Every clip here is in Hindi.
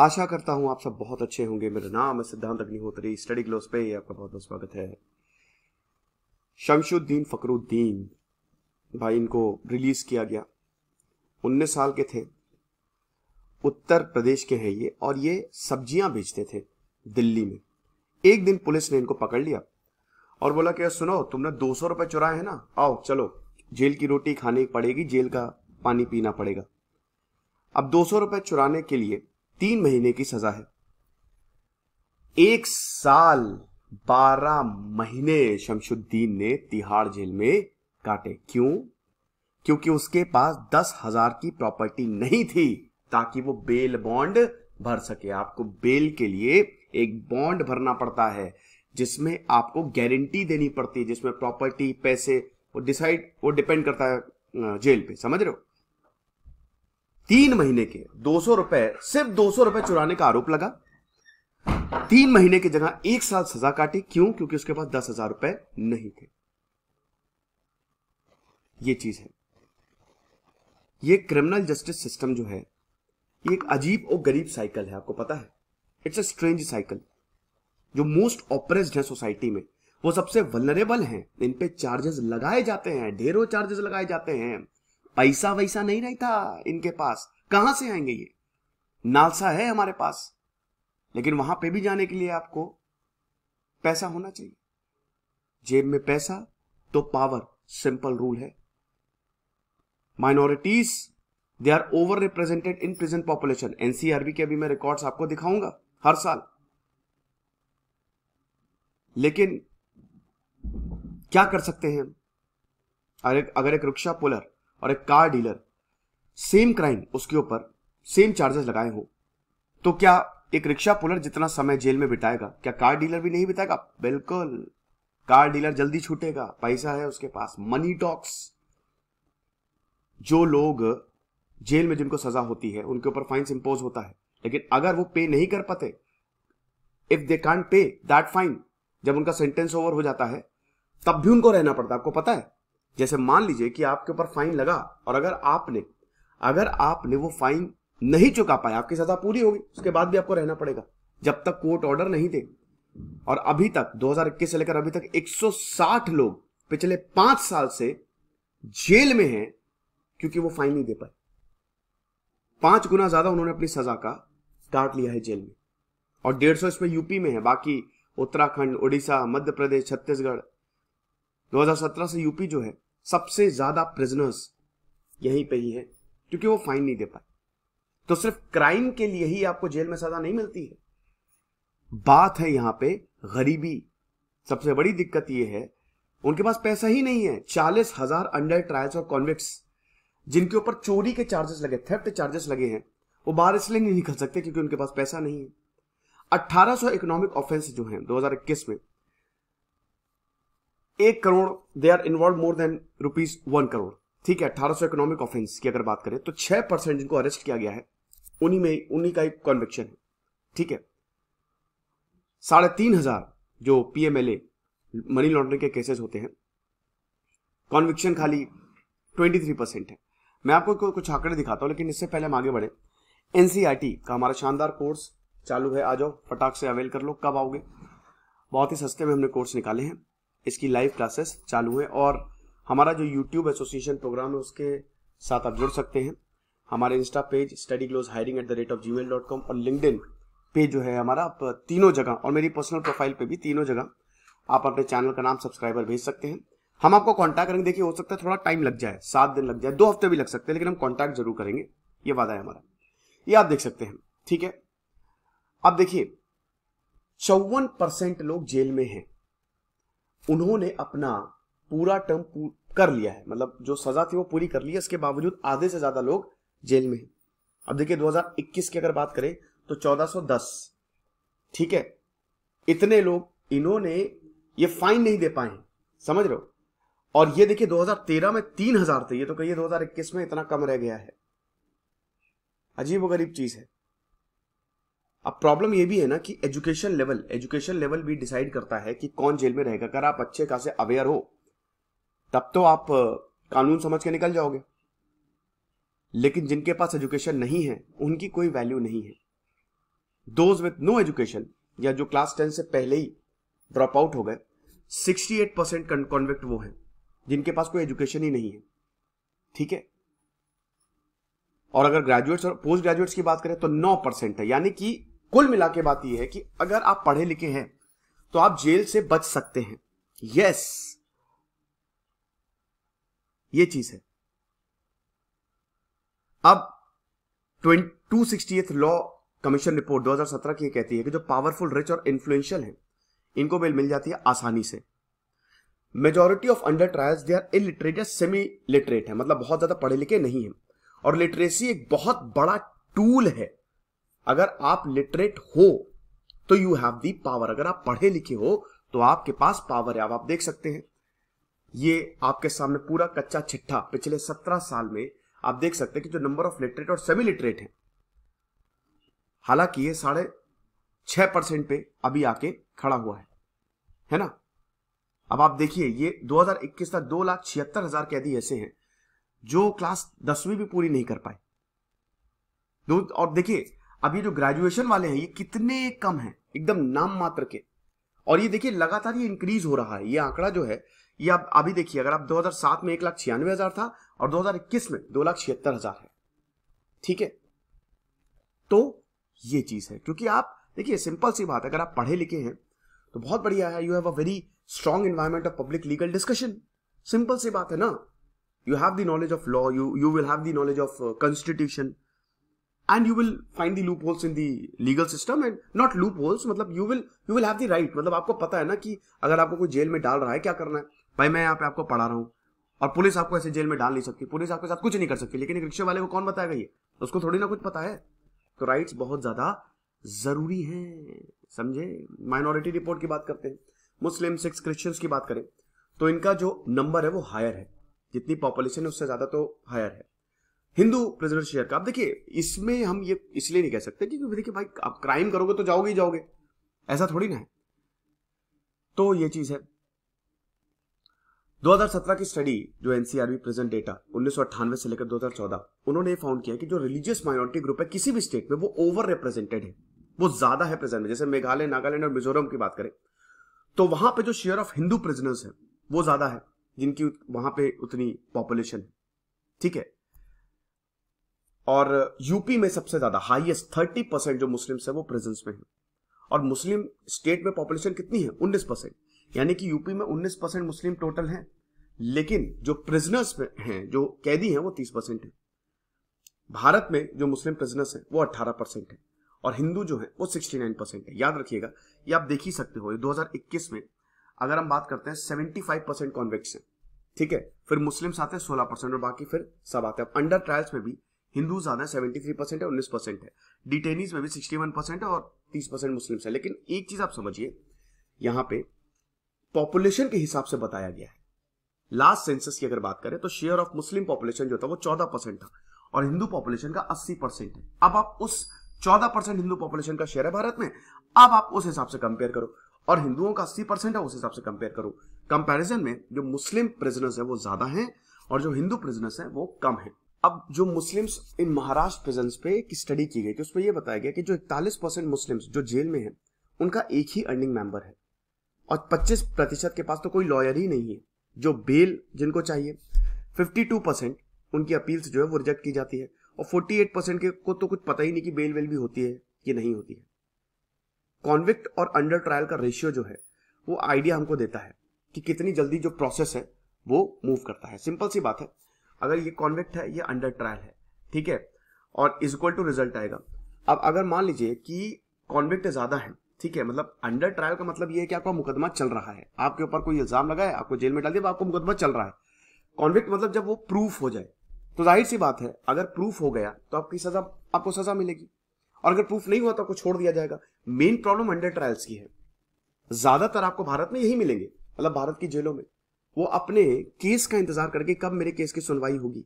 आशा करता हूं आप सब बहुत अच्छे होंगे मेरा नाम है सिद्धांत अग्निहोत्री स्टडी ग्लोस पे आपका बहुत बहुत स्वागत है शमशुद्दीन फकरुद्दीन भाई इनको रिलीज किया गया उन्नीस साल के थे उत्तर प्रदेश के हैं ये और ये सब्जियां बेचते थे दिल्ली में एक दिन पुलिस ने इनको पकड़ लिया और बोला कि सुनो तुमने दो सौ रुपए चुराए हैं ना आओ चलो जेल की रोटी खानी पड़ेगी जेल का पानी पीना पड़ेगा अब दो सौ रुपये चुराने के लिए तीन महीने की सजा है एक साल बारह महीने शमशुद्दीन ने तिहाड़ जेल में काटे क्यों क्योंकि उसके पास दस हजार की प्रॉपर्टी नहीं थी ताकि वो बेल बॉन्ड भर सके आपको बेल के लिए एक बॉन्ड भरना पड़ता है जिसमें आपको गारंटी देनी पड़ती है जिसमें प्रॉपर्टी पैसे वो डिसाइड वो डिपेंड करता है जेल पे समझ रहे हो तीन महीने के दो सौ रुपए सिर्फ दो सौ रुपए चुराने का आरोप लगा तीन महीने की जगह एक साल सजा काटी क्यों क्योंकि उसके पास दस हजार रुपए नहीं थे ये चीज है ये क्रिमिनल जस्टिस सिस्टम जो है एक अजीब और गरीब साइकिल है आपको पता है इट्स अ स्ट्रेंज साइकिल जो मोस्ट ऑपरेस्ड है सोसाइटी में वो सबसे वनरेबल हैं इन पे चार्जेस लगाए जाते हैं ढेरों चार्जेस लगाए जाते हैं पैसा वैसा नहीं रहता इनके पास कहां से आएंगे ये नालसा है हमारे पास लेकिन वहां पे भी जाने के लिए आपको पैसा होना चाहिए जेब में पैसा तो पावर सिंपल रूल है minorities they are over represented in present population NCRB के अभी मैं रिकॉर्ड्स आपको दिखाऊंगा हर साल लेकिन क्या कर सकते हैं अगर अगर एक रिक्शा पुलर और एक कार डीलर सेम क्राइम उसके ऊपर सेम चार्जेस लगाए हो तो क्या एक रिक्शा पुलर जितना समय जेल में बिताएगा क्या कार डीलर भी नहीं बिताएगा बिल्कुल कार डीलर जल्दी छूटेगा पैसा है उसके पास मनी टॉक्स जो लोग जेल में जिनको सजा होती है उनके ऊपर फाइन इंपोज होता है लेकिन अगर वो पे नहीं कर पाते if they can't pay that fine जब उनका सेंटेंस ओवर हो जाता है तब भी उनको रहना पड़ता है आपको पता है जैसे मान लीजिए कि आपके ऊपर फाइन लगा और अगर आपने अगर आपने वो फाइन नहीं चुका पाया आपकी सजा पूरी होगी उसके बाद भी आपको रहना पड़ेगा जब तक कोर्ट ऑर्डर नहीं दे और अभी तक 2021 से लेकर अभी तक 160 लोग पिछले पांच साल से जेल में हैं क्योंकि वो फाइन नहीं दे पाए पांच गुना ज्यादा उन्होंने अपनी सजा का काट लिया है जेल में और डेढ़ सौ इसमें यूपी में है बाकी उत्तराखंड उड़ीसा मध्य प्रदेश छत्तीसगढ़ 2017 से यूपी जो है सबसे ज्यादा प्रिजनर्स यहीं पे ही है क्योंकि वो फाइन नहीं दे पाए तो सिर्फ क्राइम के लिए ही आपको जेल में सजा नहीं मिलती है बात है यहां पे गरीबी सबसे बड़ी दिक्कत यह है उनके पास पैसा ही नहीं है चालीस हजार अंडर ट्रायल्स और कॉन्विक्ट्स जिनके ऊपर चोरी के चार्जेस लगे थेफ्ट चार्जेस लगे हैं वो बाहर इसलिए नहीं निकल सकते क्योंकि उनके पास पैसा नहीं है 1800 इकोनॉमिक ऑफेंस जो हैं 2021 में एक crore they are involve more than rupees one crore ठीक है अठारह सौ इकोनॉमिक ऑफेंस की अगर बात करें तो छह परसेंट जिनको अरेस्ट किया गया है उन्हीं में उन्हीं का एक कॉन्विक्शन है ठीक है साढ़े तीन हजार जो पीएमएलए मनी लॉन्ड्रिंग के केसेस होते हैं कॉन्विक्शन खाली ट्वेंटी थ्री परसेंट है मैं आपको कुछ आंकड़े दिखाता हूं लेकिन इससे पहले हम आगे बढ़े एनसीआरटी e का हमारा शानदार कोर्स चालू है आ जाओ फटाक से अवेल कर लो कब आओगे बहुत ही सस्ते में हमने कोर्स निकाले हैं इसकी लाइव क्लासेस चालू है और हमारा जो यूट्यूब एसोसिएशन प्रोग्राम है उसके साथ आप जुड़ सकते हैं हमारे insta page study close hiring at the rate of Gmail dot com और लिंकड इन पेज जो है हमारा आप तीनों जगह और मेरी पर्सनल प्रोफाइल पे भी तीनों जगह आप अपने चैनल का नाम सब्सक्राइबर भेज सकते हैं हम आपको कॉन्टैक्ट करेंगे देखिए हो सकता है थोड़ा टाइम लग जाए सात दिन लग जाए दो हफ्ते भी लग सकते हैं लेकिन हम कॉन्टैक्ट जरूर करेंगे ये वादा है हमारा ये आप देख सकते हैं ठीक है अब देखिए चौवन परसेंट लोग जेल में हैं उन्होंने अपना पूरा टर्म पूर, कर लिया है मतलब जो सजा थी वो पूरी कर ली है इसके बावजूद आधे से ज्यादा लोग जेल में हैं अब देखिए 2021 की अगर बात करें तो 1410 ठीक है इतने लोग इन्होंने ये फाइन नहीं दे पाए समझ रहे हो और ये देखिए 2013 में 3000 थे ये तो कहिए 2021 में इतना कम रह गया है अजीब गरीब चीज है अब प्रॉब्लम ये भी है ना कि एजुकेशन लेवल एजुकेशन लेवल भी डिसाइड करता है कि कौन जेल में रहेगा अगर आप अच्छे खासे अवेयर हो तब तो आप कानून समझ के निकल जाओगे लेकिन जिनके पास एजुकेशन नहीं है उनकी कोई वैल्यू नहीं है दोज विथ नो एजुकेशन या जो क्लास टेन से पहले ही ड्रॉप आउट हो गए सिक्सटी एट परसेंट कॉन्वेक्ट वो हैं जिनके पास कोई एजुकेशन ही नहीं है ठीक है और अगर ग्रेजुएट्स और पोस्ट ग्रेजुएट्स की बात करें तो नौ परसेंट है यानी कि कुल मिला के बात यह है कि अगर आप पढ़े लिखे हैं तो आप जेल से बच सकते हैं यस ये चीज है अब two sixty law commission report 2017 की कहती है कि जो पावरफुल रिच और इन्फ्लुएंशियल हैं इनको बेल मिल जाती है आसानी से majority of under trials they are illiterate या सेमी लिटरेट है मतलब बहुत ज्यादा पढ़े लिखे नहीं है और लिटरेसी एक बहुत बड़ा टूल है अगर आप लिटरेट हो तो यू हैव दी पावर अगर आप पढ़े लिखे हो तो आपके पास पावर है आप देख सकते हैं ये आपके सामने पूरा कच्चा छिट्ठा पिछले सत्रह साल में आप देख सकते हैं कि जो नंबर ऑफ लिटरेट और सेमी लिटरेट है हालांकि ये साढ़े छह परसेंट पे अभी आके खड़ा हुआ है है ना अब आप देखिए ये 2021 तक दो लाख छिहत्तर हजार कैदी ऐसे हैं जो क्लास दसवीं भी पूरी नहीं कर पाए और देखिए अब ये जो ग्रेजुएशन वाले हैं ये कितने कम हैं एकदम नाम मात्र के और ये देखिए लगातार ये इंक्रीज हो रहा है ये आंकड़ा जो है ये आप अभी देखिए अगर आप 2007 में एक लाख छियानवे हजार था और 2021 में दो लाख छिहत्तर हजार है ठीक है तो ये चीज है क्योंकि आप देखिए सिंपल सी बात है अगर आप पढ़े लिखे हैं तो बहुत बढ़िया है you have a very strong environment of public legal discussion simple सी बात है ना you have the knowledge of law you you will have the knowledge of constitution and you will find the loopholes in the legal system and not loopholes मतलब you will you will have the right मतलब आपको पता है ना कि अगर आपको कोई जेल में डाल रहा है क्या करना है भाई मैं यहाँ पे आपको पढ़ा रहा हूँ और पुलिस आपको ऐसे जेल में डाल नहीं सकती पुलिस आपके साथ कुछ नहीं कर सकती लेकिन एक रिक्शे वाले को कौन बताएगा ये उसको थोड़ी ना कुछ पता है तो राइट्स बहुत ज्यादा जरूरी है समझे माइनॉरिटी रिपोर्ट की बात करते हैं मुस्लिम सिक्स क्रिश्चियंस की बात करें तो इनका जो नंबर है वो हायर है जितनी पॉपुलेशन है उससे ज्यादा तो हायर है हिंदू प्रिजनर शेयर का आप देखिए इसमें हम ये इसलिए नहीं कह सकते क्योंकि देखिए भाई आप क्राइम करोगे तो जाओगे ही जाओगे ऐसा थोड़ी ना है तो ये चीज है 2017 की स्टडी जो एनसीआरबी प्रेजेंट डेटा उन्नीस से लेकर 2014 उन्होंने फाउंड किया कि जो रिलीजियस माइनॉरिटी ग्रुप है किसी भी स्टेट में वो ओवर रिप्रेजेंटेड है वो ज्यादा है प्रेजेंट में जैसे मेघालय नागालैंड और मिजोरम की बात करें तो वहां पे जो शेयर ऑफ हिंदू प्रिजनर्स है वो ज्यादा है जिनकी वहां पे उतनी पॉपुलेशन है ठीक है और यूपी में सबसे ज्यादा हाईएस्ट थर्टी परसेंट जो मुस्लिम्स है वो प्रेजेंस में है और मुस्लिम स्टेट में पॉपुलेशन कितनी है उन्नीस परसेंट यानी कि यूपी में उन्नीस परसेंट मुस्लिम टोटल है लेकिन जो प्रिजनर्स हैं जो कैदी हैं वो तीस परसेंट है भारत में जो मुस्लिम प्रिजनर्स हैं वो अट्ठारह परसेंट है और हिंदू जो है वो सिक्सटी नाइन परसेंट है याद रखिएगा ये आप देख ही सकते हो इक्कीस में अगर हम बात करते हैं सेवेंटी फाइव परसेंट कॉन्वेक्स है ठीक है फिर मुस्लिम्स आते हैं सोलह परसेंट और बाकी फिर सब आते हैं अंडर ट्रायल्स में भी हिंदू ज्यादा सेवेंटी थ्री परसेंट है उन्नीस परसेंट है डिटेनिस में भी सिक्सटी वन परसेंट है और तीस परसेंट मुस्लिम है लेकिन एक चीज आप समझिए यहां पे पॉपुलेशन के हिसाब से बताया गया है लास्ट सेंसस की अगर बात करें तो शेयर ऑफ मुस्लिम पॉपुलेशन जो था वो चौदह परसेंट था और हिंदू पॉपुलेशन का अस्सी परसेंट है अब आप उस चौदह परसेंट हिंदू पॉपुलेशन का शेयर है भारत में अब आप उस हिसाब से कंपेयर करो और हिंदुओं का अस्सी परसेंट है उस हिसाब से कंपेयर करो कंपेरिजन में जो मुस्लिम प्रिजनर्स है वो ज्यादा है और जो हिंदू प्रिजनर्स है वो कम है अब जो मुस्लिम्स इन महाराष्ट्र प्रिजन्स पे एक स्टडी की गई थी उसमें यह बताया गया कि जो इकतालीस परसेंट मुस्लिम्स जो जेल में हैं उनका एक ही अर्निंग मेंबर है और 25 प्रतिशत के पास तो कोई लॉयर ही नहीं है जो बेल जिनको चाहिए 52 परसेंट उनकी अपील्स जो है वो रिजेक्ट की जाती है और 48 परसेंट के को तो कुछ पता ही नहीं कि बेल वेल भी होती है कि नहीं होती है कॉन्विक्ट और अंडर ट्रायल का रेशियो जो है वो आइडिया हमको देता है कि कितनी जल्दी जो प्रोसेस है वो मूव करता है सिंपल सी बात है अगर ये कॉन्वेक्ट है ये अंडर ट्रायल है ठीक है और इज इक्वल टू रिजल्ट आएगा अब अगर मान लीजिए कि कॉन्वेक्ट ज्यादा है ठीक है मतलब अंडर ट्रायल का मतलब ये है कि आपका मुकदमा चल रहा है आपके ऊपर कोई इल्जाम लगा है आपको जेल में डाल दिया आपको मुकदमा चल रहा है कॉन्विक्ट मतलब जब वो प्रूफ हो जाए तो जाहिर सी बात है अगर प्रूफ हो गया तो आपकी सजा आपको सजा मिलेगी और अगर प्रूफ नहीं हुआ तो आपको छोड़ दिया जाएगा मेन प्रॉब्लम अंडर ट्रायल्स की है ज्यादातर आपको भारत में यही मिलेंगे मतलब भारत की जेलों में वो अपने केस का इंतजार करके कब मेरे केस की सुनवाई होगी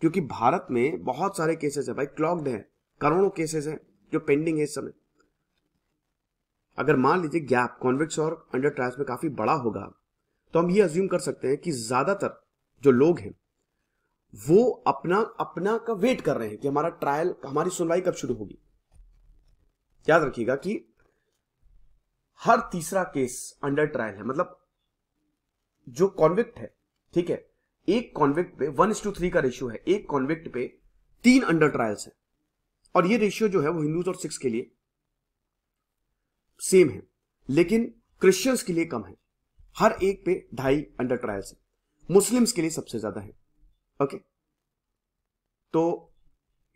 क्योंकि भारत में बहुत सारे केसेस है भाई क्लॉग्ड है करोड़ों केसेस हैं जो पेंडिंग है इस समय अगर मान लीजिए गैप कॉन्विक्स और अंडर ट्रायल्स में काफी बड़ा होगा तो हम ये अज्यूम कर सकते हैं कि ज्यादातर जो लोग हैं वो अपना अपना का वेट कर रहे हैं कि हमारा ट्रायल हमारी सुनवाई कब शुरू होगी याद रखिएगा कि हर तीसरा केस अंडर ट्रायल है मतलब जो कॉन्विक्ट है ठीक है एक कॉन्विक्ट पे वन टू थ्री का रेशियो है एक कॉन्विक्ट पे तीन अंडर ट्रायल्स है और ये रेशियो जो है वो हिंदूज और सिक्स के लिए सेम है लेकिन क्रिश्चियंस के लिए कम है हर एक पे ढाई अंडर ट्रायल्स है मुस्लिम्स के लिए सबसे ज्यादा है ओके तो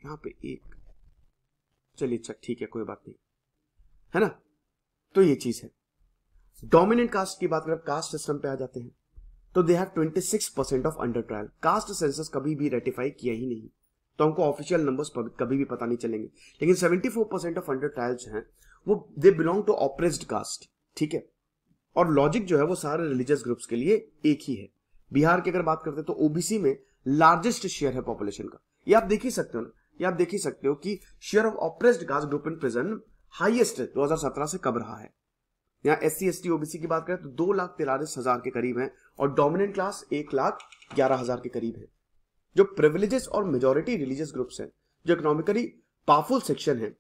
यहां पे एक चलिए अच्छा ठीक है कोई बात नहीं है ना तो ये चीज है डोमिनेंट कास्ट की बात करें कास्ट सिस्टम पे आ जाते हैं तो they have 26 percent of under trial caste census कभी भी रेटिफाई किया ही नहीं तो हमको ऑफिशियल नंबर्स कभी भी पता नहीं चलेंगे लेकिन 74 परसेंट ऑफ अंडर ट्रायल जो हैं वो they belong to oppressed caste ठीक है और लॉजिक जो है वो सारे रिलीजियस ग्रुप्स के लिए एक ही है बिहार की अगर बात करते हैं तो ओबीसी में लार्जेस्ट शेयर है पॉपुलेशन का ये आप देख ही सकते हो ना ये आप देख ही सकते हो कि share of oppressed caste group in prison highest 2017 से कब रहा है यहाँ S C S T OBC की बात करें तो दो लाख तिरालीस हजार के करीब है और डोमिनेंट क्लास एक लाख ग्यारह हजार के करीब है जो प्रिविलेजेस और मेजोरिटी रिलीजियस ग्रुप्स हैं जो इकोनॉमिकली पावरफुल सेक्शन है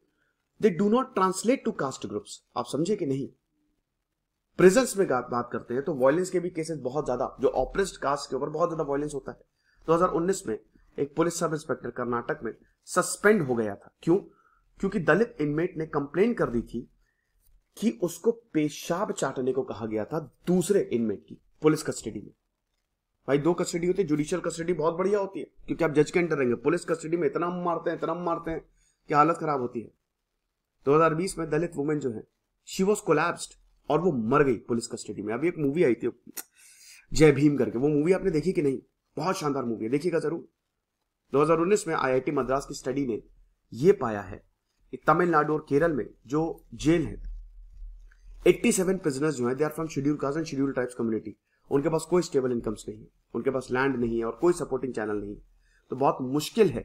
they do not translate to caste groups आप समझे कि नहीं प्रेजेंस में बात करते हैं तो वॉयलेंस के भी केसेस बहुत ज्यादा जो ऑपरेस्ट कास्ट के ऊपर बहुत ज्यादा वॉयलेंस होता है 2019 में एक पुलिस सब इंस्पेक्टर कर्नाटक में सस्पेंड हो गया था क्यों क्योंकि दलित इनमेट ने कंप्लेन कर दी थी कि उसको पेशाब चाटने को कहा गया था दूसरे इनमेट की पुलिस कस्टडी में भाई दो कस्टडी होती है जुडिशियल कस्टडी बहुत बढ़िया होती है क्योंकि आप जज के अंडर रहेंगे पुलिस कस्टडी में इतना मारते हैं इतना मारते हैं कि हालत खराब होती है 2020 में दलित वुमेन जो है शी वॉज कोलैप्स्ड और वो मर गई पुलिस कस्टडी में अभी एक मूवी आई थी जय भीम करके वो मूवी आपने देखी कि नहीं बहुत शानदार मूवी है देखिएगा जरूर 2019 में आईआईटी मद्रास की स्टडी ने ये पाया है कि तमिलनाडु और केरल में जो जेल है एट्टी सेवन प्रिजनर्स जो है they are from schedule caste and schedule tribes community उनके पास कोई स्टेबल इनकम्स नहीं है उनके पास लैंड नहीं है और कोई सपोर्टिंग चैनल नहीं है तो बहुत मुश्किल है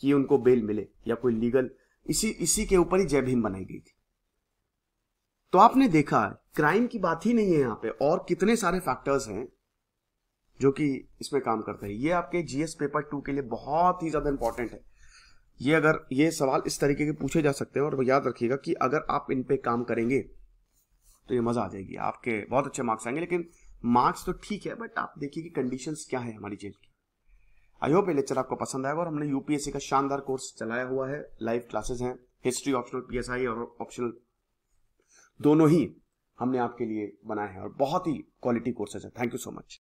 कि उनको बेल मिले या कोई लीगल इसी इसी के ऊपर ही जय भीम बनाई गई थी तो आपने देखा क्राइम की बात ही नहीं है यहाँ पे और कितने सारे फैक्टर्स हैं जो कि इसमें काम करते हैं ये आपके जीएस पेपर टू के लिए बहुत ही ज्यादा इंपॉर्टेंट है ये अगर ये सवाल इस तरीके के पूछे जा सकते हैं और याद रखिएगा कि अगर आप इन पे काम करेंगे तो ये मज़ा आ जाएगी आपके बहुत अच्छे मार्क्स आएंगे लेकिन मार्क्स तो ठीक है बट आप देखिए कि कंडीशन क्या है हमारी जेल की आई होप ये लेक्चर आपको पसंद आएगा और हमने यूपीएससी का शानदार कोर्स चलाया हुआ है लाइव क्लासेस हैं हिस्ट्री ऑप्शनल पीएसआई और ऑप्शनल दोनों ही हमने आपके लिए बनाए हैं और बहुत ही क्वालिटी कोर्सेज है थैंक यू सो मच